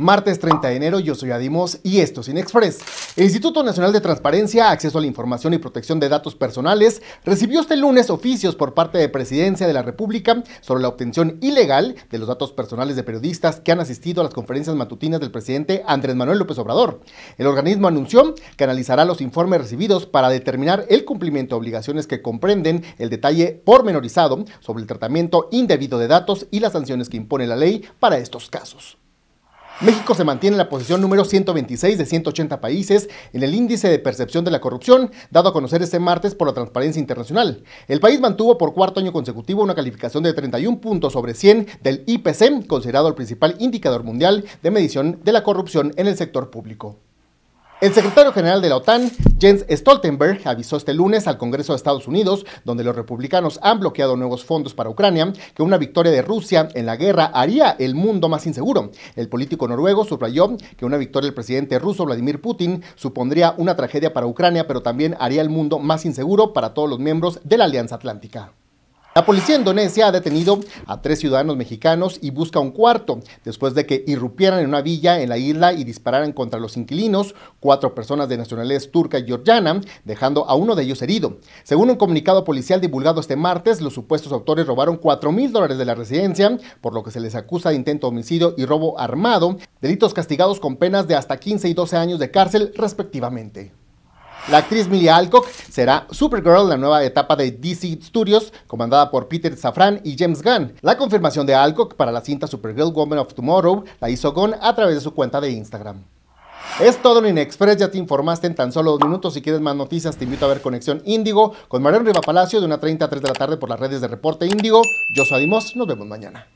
Martes 30 de enero, yo soy Adimos y esto es Inexpress. El Instituto Nacional de Transparencia, Acceso a la Información y Protección de Datos Personales recibió este lunes oficios por parte de Presidencia de la República sobre la obtención ilegal de los datos personales de periodistas que han asistido a las conferencias matutinas del presidente Andrés Manuel López Obrador. El organismo anunció que analizará los informes recibidos para determinar el cumplimiento de obligaciones que comprenden el detalle pormenorizado sobre el tratamiento indebido de datos y las sanciones que impone la ley para estos casos. México se mantiene en la posición número 126 de 180 países en el índice de percepción de la corrupción, dado a conocer este martes por la Transparencia Internacional. El país mantuvo por cuarto año consecutivo una calificación de 31 puntos sobre 100 del IPC, considerado el principal indicador mundial de medición de la corrupción en el sector público. El secretario general de la OTAN, Jens Stoltenberg, avisó este lunes al Congreso de Estados Unidos, donde los republicanos han bloqueado nuevos fondos para Ucrania, que una victoria de Rusia en la guerra haría el mundo más inseguro. El político noruego subrayó que una victoria del presidente ruso Vladimir Putin supondría una tragedia para Ucrania, pero también haría el mundo más inseguro para todos los miembros de la Alianza Atlántica. La policía indonesia ha detenido a tres ciudadanos mexicanos y busca un cuarto, después de que irrumpieran en una villa en la isla y dispararan contra los inquilinos, cuatro personas de nacionalidad turca y georgiana, dejando a uno de ellos herido. Según un comunicado policial divulgado este martes, los supuestos autores robaron 4 mil dólares de la residencia, por lo que se les acusa de intento de homicidio y robo armado, delitos castigados con penas de hasta 15 y 12 años de cárcel respectivamente. La actriz Millie Alcock será Supergirl, en la nueva etapa de DC Studios, comandada por Peter Safran y James Gunn. La confirmación de Alcock para la cinta Supergirl Woman of Tomorrow la hizo Gunn a través de su cuenta de Instagram. Es todo en Inexpress. ya te informaste en tan solo dos minutos. Si quieres más noticias, te invito a ver Conexión Índigo con Mariano Riva Palacio de una 30 a 3 de la tarde por las redes de Reporte Índigo. Yo soy Adimos, nos vemos mañana.